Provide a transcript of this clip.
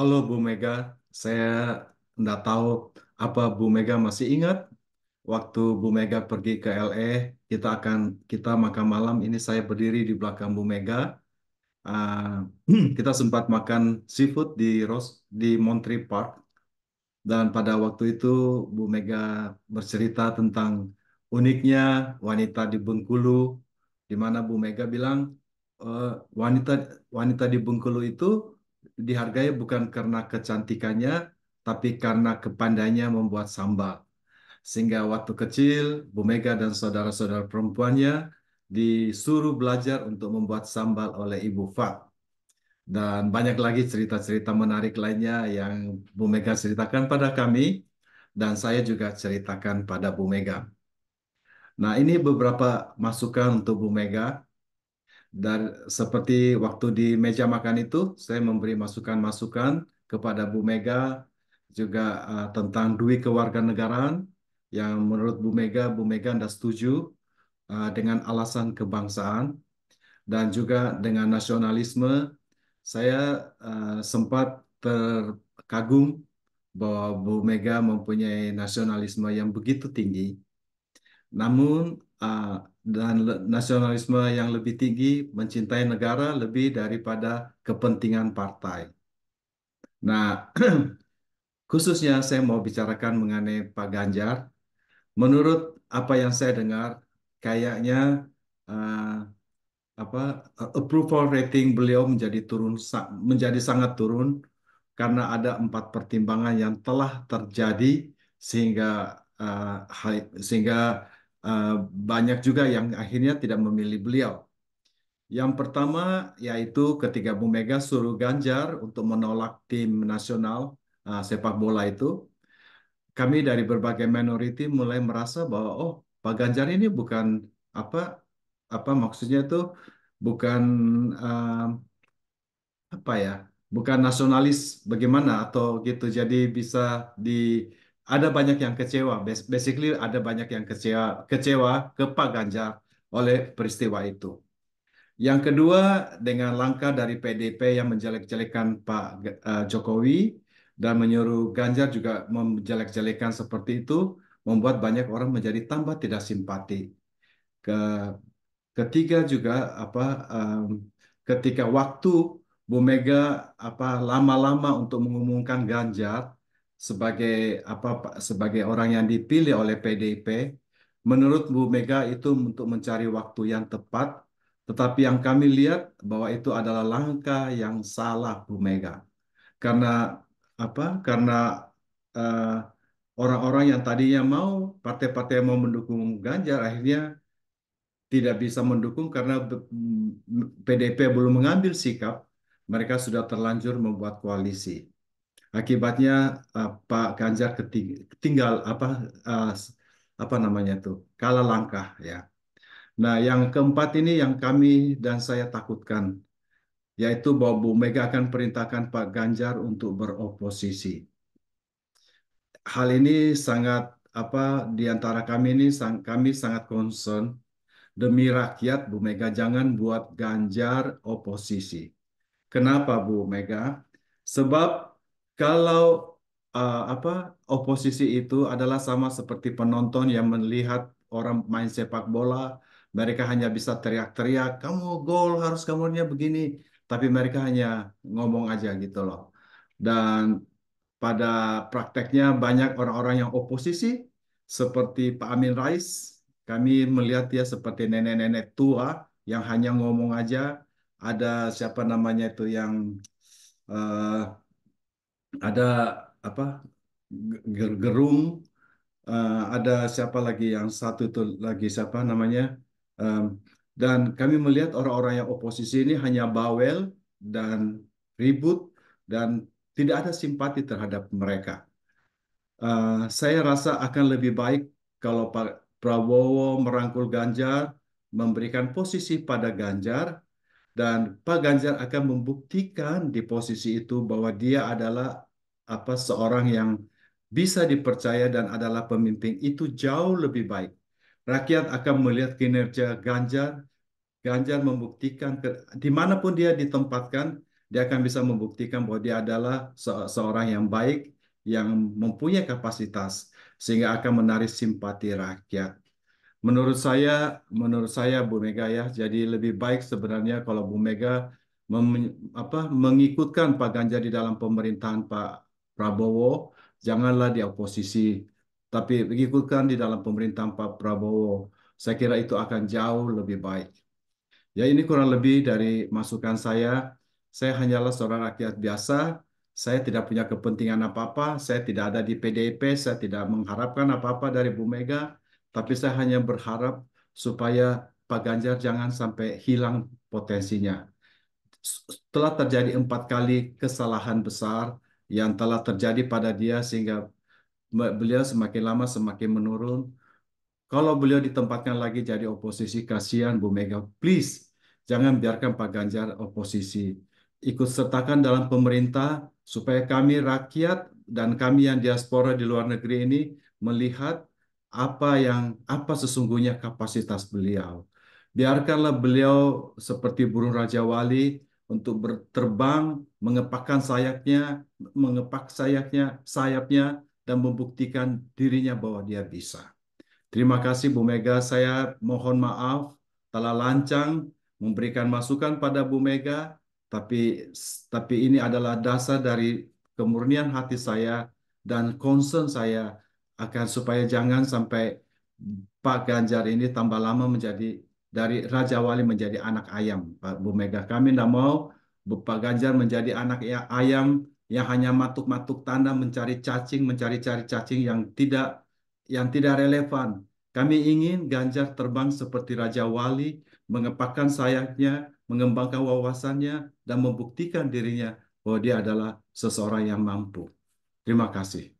Halo Bu Mega, saya tidak tahu apa Bu Mega masih ingat waktu Bu Mega pergi ke LA, kita akan kita makan malam ini saya berdiri di belakang Bu Mega. Uh, kita sempat makan seafood di Ros di Monterey Park dan pada waktu itu Bu Mega bercerita tentang uniknya wanita di Bengkulu di mana Bu Mega bilang uh, wanita wanita di Bengkulu itu dihargai bukan karena kecantikannya, tapi karena kepandainya membuat sambal. Sehingga waktu kecil, Bu Mega dan saudara-saudara perempuannya disuruh belajar untuk membuat sambal oleh Ibu Fat. Dan banyak lagi cerita-cerita menarik lainnya yang Bu Mega ceritakan pada kami dan saya juga ceritakan pada Bu Mega. Nah, ini beberapa masukan untuk Bu Mega dan seperti waktu di meja makan itu, saya memberi masukan-masukan kepada Bu Mega juga uh, tentang duit kewarganegaraan yang menurut Bu Mega, Bu Mega anda setuju uh, dengan alasan kebangsaan dan juga dengan nasionalisme. Saya uh, sempat terkagum bahwa Bu Mega mempunyai nasionalisme yang begitu tinggi. Namun uh, dan nasionalisme yang lebih tinggi, mencintai negara lebih daripada kepentingan partai. Nah, khususnya saya mau bicarakan mengenai Pak Ganjar. Menurut apa yang saya dengar, kayaknya uh, apa approval rating beliau menjadi turun menjadi sangat turun karena ada empat pertimbangan yang telah terjadi sehingga uh, sehingga Eh, banyak juga yang akhirnya tidak memilih beliau. Yang pertama yaitu ketika Bu Mega suruh Ganjar untuk menolak tim nasional uh, sepak bola itu, kami dari berbagai minoriti mulai merasa bahwa oh Pak Ganjar ini bukan apa apa maksudnya itu bukan uh, apa ya bukan nasionalis bagaimana atau gitu jadi bisa di ada banyak yang kecewa. Basically ada banyak yang kecewa, kecewa ke Pak Ganjar oleh peristiwa itu. Yang kedua dengan langkah dari PDP yang menjelek-jelekan Pak eh, Jokowi dan menyuruh Ganjar juga menjelek-jelekan seperti itu membuat banyak orang menjadi tambah tidak simpati. ketiga juga apa ketika waktu Bu Mega apa lama-lama untuk mengumumkan Ganjar sebagai apa sebagai orang yang dipilih oleh PDIP, menurut Bu Mega itu untuk mencari waktu yang tepat, tetapi yang kami lihat bahwa itu adalah langkah yang salah Bu Mega. Karena apa? Karena eh, orang-orang uh, yang tadinya mau partai-partai mau mendukung Ganjar akhirnya tidak bisa mendukung karena PDIP belum mengambil sikap, mereka sudah terlanjur membuat koalisi. Akibatnya uh, Pak Ganjar ketinggal apa uh, apa namanya itu kalah langkah ya. Nah, yang keempat ini yang kami dan saya takutkan yaitu bahwa Bu Mega akan perintahkan Pak Ganjar untuk beroposisi. Hal ini sangat apa diantara kami ini sang, kami sangat concern demi rakyat Bu Mega jangan buat Ganjar oposisi. Kenapa Bu Mega? Sebab kalau uh, apa oposisi itu adalah sama seperti penonton yang melihat orang main sepak bola, mereka hanya bisa teriak-teriak, kamu gol harus kamunya begini, tapi mereka hanya ngomong aja gitu loh. Dan pada prakteknya banyak orang-orang yang oposisi seperti Pak Amin Rais, kami melihat dia seperti nenek-nenek tua yang hanya ngomong aja. Ada siapa namanya itu yang uh, ada apa gerung uh, ada siapa lagi yang satu itu lagi siapa namanya um, dan kami melihat orang-orang yang oposisi ini hanya bawel dan ribut dan tidak ada simpati terhadap mereka uh, saya rasa akan lebih baik kalau Pak Prabowo merangkul Ganjar memberikan posisi pada Ganjar dan Pak Ganjar akan membuktikan di posisi itu bahwa dia adalah apa seorang yang bisa dipercaya dan adalah pemimpin itu jauh lebih baik. Rakyat akan melihat kinerja Ganjar. Ganjar membuktikan ke, dimanapun dia ditempatkan, dia akan bisa membuktikan bahwa dia adalah se seorang yang baik, yang mempunyai kapasitas, sehingga akan menarik simpati rakyat. Menurut saya, menurut saya Bu Mega ya, jadi lebih baik sebenarnya kalau Bu Mega mem, apa, mengikutkan Pak Ganjar di dalam pemerintahan Pak Prabowo, janganlah di oposisi, tapi mengikutkan di dalam pemerintahan Pak Prabowo. Saya kira itu akan jauh lebih baik. Ya ini kurang lebih dari masukan saya. Saya hanyalah seorang rakyat biasa, saya tidak punya kepentingan apa-apa, saya tidak ada di PDIP, saya tidak mengharapkan apa-apa dari Bu Mega, tapi saya hanya berharap supaya Pak Ganjar jangan sampai hilang potensinya. Setelah terjadi empat kali kesalahan besar yang telah terjadi pada dia sehingga beliau semakin lama semakin menurun. Kalau beliau ditempatkan lagi jadi oposisi, kasihan Bu Mega. Please, jangan biarkan Pak Ganjar oposisi. Ikut sertakan dalam pemerintah supaya kami rakyat dan kami yang diaspora di luar negeri ini melihat apa yang apa sesungguhnya kapasitas beliau. Biarkanlah beliau seperti burung raja wali untuk terbang, mengepakkan sayapnya, mengepak sayapnya, sayapnya dan membuktikan dirinya bahwa dia bisa. Terima kasih Bu Mega, saya mohon maaf telah lancang memberikan masukan pada Bu Mega, tapi tapi ini adalah dasar dari kemurnian hati saya dan concern saya akan supaya jangan sampai Pak Ganjar ini tambah lama menjadi dari Raja Wali menjadi anak ayam, Pak Bu Mega. Kami tidak mau Pak Ganjar menjadi anak ya, ayam yang hanya matuk-matuk tanda mencari cacing, mencari-cari cacing yang tidak yang tidak relevan. Kami ingin Ganjar terbang seperti Raja Wali, mengepakkan sayapnya, mengembangkan wawasannya, dan membuktikan dirinya bahwa dia adalah seseorang yang mampu. Terima kasih.